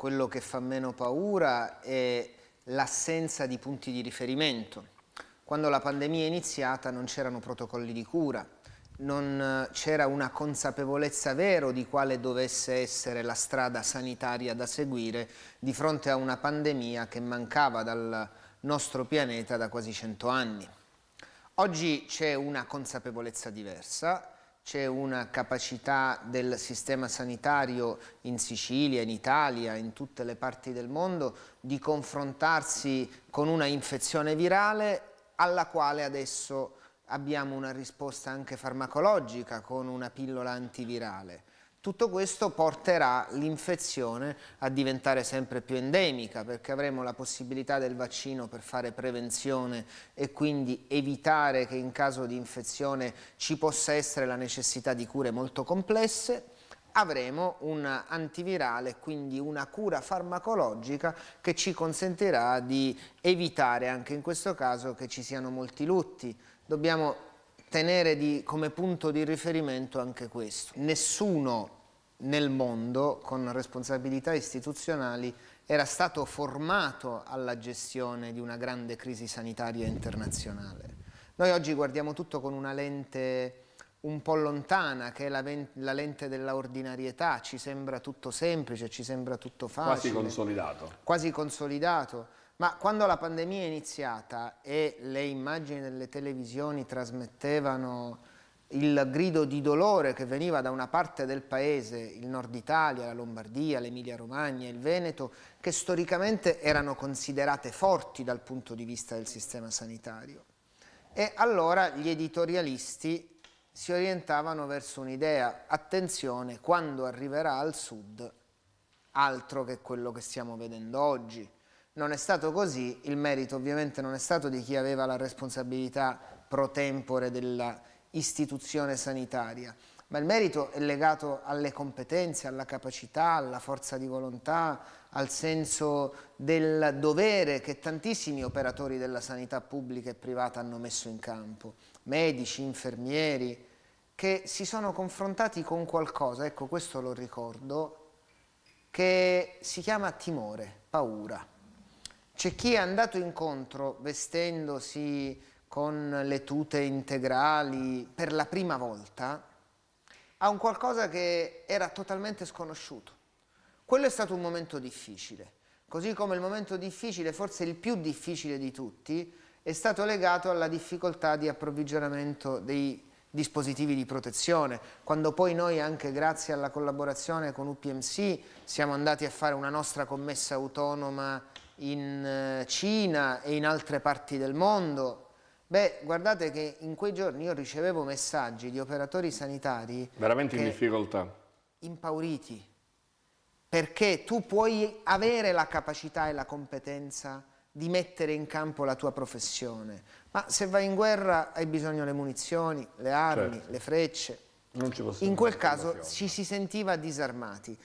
quello che fa meno paura è l'assenza di punti di riferimento. Quando la pandemia è iniziata non c'erano protocolli di cura, non eh, c'era una consapevolezza vera di quale dovesse essere la strada sanitaria da seguire di fronte a una pandemia che mancava dal nostro pianeta da quasi 100 anni. Oggi c'è una consapevolezza diversa c'è una capacità del sistema sanitario in Sicilia, in Italia, in tutte le parti del mondo di confrontarsi con una infezione virale alla quale adesso abbiamo una risposta anche farmacologica con una pillola antivirale. Tutto questo porterà l'infezione a diventare sempre più endemica perché avremo la possibilità del vaccino per fare prevenzione e quindi evitare che in caso di infezione ci possa essere la necessità di cure molto complesse. Avremo un antivirale, quindi una cura farmacologica che ci consentirà di evitare anche in questo caso che ci siano molti lutti. Dobbiamo tenere di, come punto di riferimento anche questo. Nessuno nel mondo con responsabilità istituzionali era stato formato alla gestione di una grande crisi sanitaria internazionale. Noi oggi guardiamo tutto con una lente un po' lontana, che è la, la lente dell'ordinarietà, ci sembra tutto semplice, ci sembra tutto facile. Quasi consolidato. Quasi consolidato. Ma quando la pandemia è iniziata e le immagini delle televisioni trasmettevano il grido di dolore che veniva da una parte del paese, il nord Italia, la Lombardia, l'Emilia Romagna, il Veneto, che storicamente erano considerate forti dal punto di vista del sistema sanitario. E allora gli editorialisti si orientavano verso un'idea, attenzione, quando arriverà al sud, altro che quello che stiamo vedendo oggi, non è stato così, il merito ovviamente non è stato di chi aveva la responsabilità pro tempore dell'istituzione sanitaria, ma il merito è legato alle competenze, alla capacità, alla forza di volontà, al senso del dovere che tantissimi operatori della sanità pubblica e privata hanno messo in campo, medici, infermieri, che si sono confrontati con qualcosa, ecco questo lo ricordo, che si chiama timore, paura. C'è chi è andato incontro vestendosi con le tute integrali per la prima volta a un qualcosa che era totalmente sconosciuto. Quello è stato un momento difficile, così come il momento difficile, forse il più difficile di tutti, è stato legato alla difficoltà di approvvigionamento dei dispositivi di protezione, quando poi noi anche grazie alla collaborazione con UPMC siamo andati a fare una nostra commessa autonoma in eh, Cina e in altre parti del mondo. Beh, guardate che in quei giorni io ricevevo messaggi di operatori sanitari... Veramente in difficoltà. Impauriti, perché tu puoi avere la capacità e la competenza di mettere in campo la tua professione, ma se vai in guerra hai bisogno delle munizioni, le armi, certo. le frecce. Non ci in quel caso ci si sentiva disarmati.